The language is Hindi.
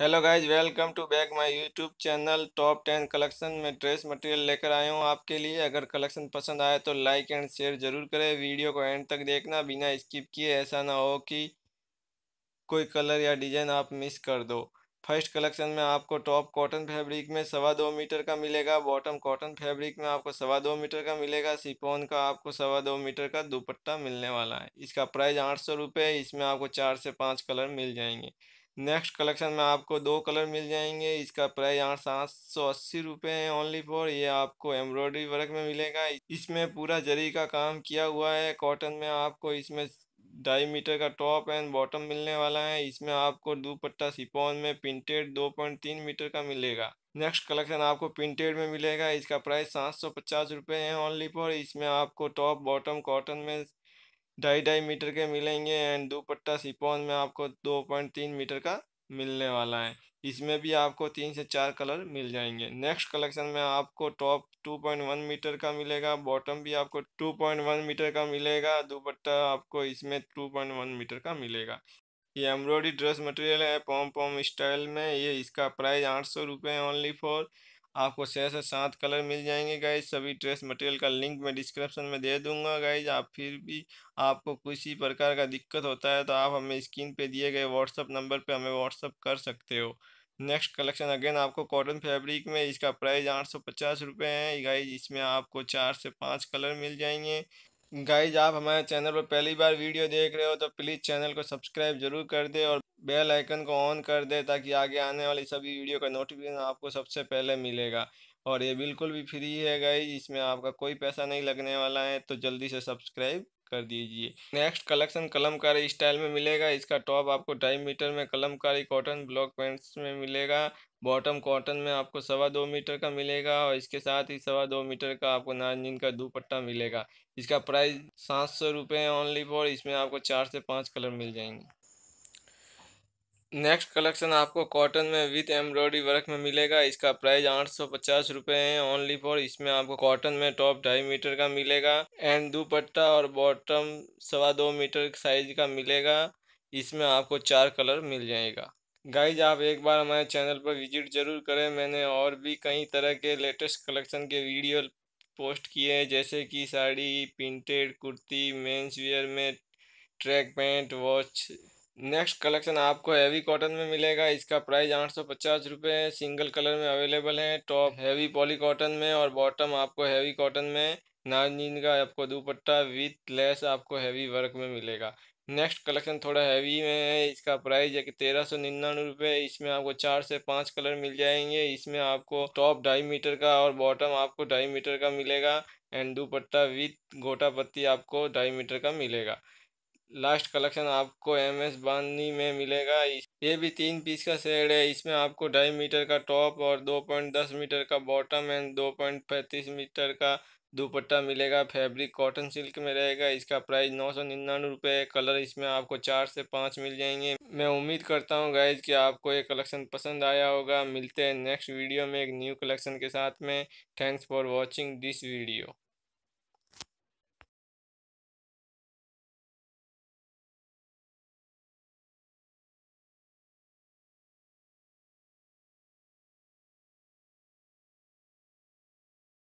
hello guys welcome to back my YouTube channel top ten collection में ड्रेस मटेरियल लेकर आया हूँ आपके लिए अगर कलेक्शन पसंद आए तो लाइक एंड शेयर ज़रूर करें वीडियो को एंड तक देखना बिना स्किप किए ऐसा ना हो कि कोई कलर या डिजाइन आप मिस कर दो फर्स्ट कलेक्शन में आपको टॉप कॉटन फैब्रिक में सवा दो मीटर का मिलेगा बॉटम कॉटन फैब्रिक में आपको सवा दो मीटर का मिलेगा सिपोन का आपको सवा दो मीटर का दुपट्टा मिलने वाला है इसका प्राइस आठ सौ रुपये इसमें आपको चार से पाँच कलर मिल जाएंगे नेक्स्ट कलेक्शन में आपको दो कलर मिल जाएंगे इसका प्राइस यहाँ सात सौ अस्सी रुपये है ओनली फॉर ये आपको एम्ब्रॉयडरी वर्क में मिलेगा इसमें पूरा जरी का काम किया हुआ है कॉटन में आपको इसमें ढाई मीटर का टॉप एंड बॉटम मिलने वाला है इसमें आपको दुपट्टा सिपोन में प्रिंटेड दो पॉइंट तीन मीटर का मिलेगा नेक्स्ट कलेक्शन आपको प्रिंटेड में मिलेगा इसका प्राइस सात सौ पचास रुपये है ओनली फॉर इसमें आपको टॉप बॉटम कॉटन में ढाई ढाई मीटर के मिलेंगे एंड दुपट्टा सिपोन में आपको दो पॉइंट तीन मीटर का मिलने वाला है इसमें भी आपको तीन से चार कलर मिल जाएंगे नेक्स्ट कलेक्शन में आपको top two point one metre का मिलेगा बॉटम भी आपको टू पॉइंट वन मीटर का मिलेगा दुपट्टा आपको इसमें टू पॉइंट वन मीटर का मिलेगा ये एम्ब्रॉयडरी ड्रेस मटेरियल है पॉम पॉम स्टाइल में ये इसका प्राइस आठ सौ रुपये ओनली फॉर आपको छः से सात कलर मिल जाएंगे गाइज सभी ड्रेस मटेरियल का लिंक मैं डिस्क्रिप्शन में दे दूंगा गाइज आप फिर भी आपको किसी प्रकार का दिक्कत होता है तो आप हमें स्क्रीन पे दिए गए व्हाट्सअप नंबर पे हमें व्हाट्सअप कर सकते हो नेक्स्ट कलेक्शन अगेन आपको कॉटन फैब्रिक में इसका प्राइस आठ सौ पचास रुपये है गाइज इसमें आपको चार से पाँच कलर मिल जाएंगे गाइज आप हमारे चैनल पर पहली बार वीडियो देख रहे हो तो प्लीज़ चैनल को सब्सक्राइब जरूर कर दे और बेल आइकन को ऑन कर दे ताकि आगे आने वाली सभी वीडियो का नोटिफिकेशन आपको सबसे पहले मिलेगा और ये बिल्कुल भी फ्री है गई इसमें आपका कोई पैसा नहीं लगने वाला है तो जल्दी से सब्सक्राइब कर दीजिए नेक्स्ट कलेक्शन कलमकारी स्टाइल में मिलेगा इसका टॉप आपको ढाई मीटर में कलमकारी कॉटन ब्लॉक पेंट्स में मिलेगा बॉटम कॉटन में आपको सवा दो मीटर का मिलेगा और इसके साथ ही सवा दो मीटर का आपको नारंगीन का दुपट्टा मिलेगा इसका प्राइस सात सौ रुपये ओनली फॉर इसमें आपको चार से पाँच कलर मिल जाएंगे नेक्स्ट कलेक्शन आपको कॉटन में विथ एम्ब्रॉयडरी वर्क में मिलेगा इसका प्राइस आठ सौ पचास रुपये है ओनली फॉर इसमें आपको कॉटन में टॉप ढाई मीटर का मिलेगा एंड दुपट्टा और बॉटम सवा दो मीटर साइज का मिलेगा इसमें आपको चार कलर मिल जाएगा गाइज आप एक बार हमारे चैनल पर विजिट जरूर करें मैंने और भी कई तरह के लेटेस्ट कलेक्शन के वीडियो पोस्ट किए हैं जैसे कि sari printed kurti men's wear में track pant watch next collection आपको हैवी कॉटन में मिलेगा इसका प्राइस आठ सौ पचास रुपये है सिंगल कलर में अवेलेबल है टॉप हैवी पॉली कॉटन में और बॉटम आपको हैवी कॉटन में नारजीन का आपको दुपट्टा विथ लेस आपको हैवी वर्क में मिलेगा नेक्स्ट कलेक्शन थोड़ा हैवी में है इसका प्राइस है कि तेरह सौ निन्यानवे रुपये इसमें आपको चार से पाँच कलर मिल जाएंगे इसमें आपको टॉप ढाई मीटर का और बॉटम आपको ढाई मीटर का मिलेगा एंड दुपट्टा विथ गोटा पत्ती आपको ढाई मीटर का मिलेगा लास्ट कलेक्शन आपको एम एस बानी में मिलेगा ये भी तीन पीस का सेट है इसमें आपको ढाई मीटर का टॉप और दो पॉइंट दस मीटर का बॉटम एंड दो पॉइंट पैंतीस मीटर का दुपट्टा मिलेगा फैब्रिक कॉटन सिल्क में रहेगा इसका प्राइस नौ सौ निन्यानवे रुपये है कलर इसमें आपको चार से पाँच मिल जाएंगे मैं उम्मीद करता हूँ गाइज कि आपको ये कलेक्शन पसंद आया होगा मिलते हैं नेक्स्ट वीडियो में एक न्यू कलेक्शन के साथ में thanks for watching this video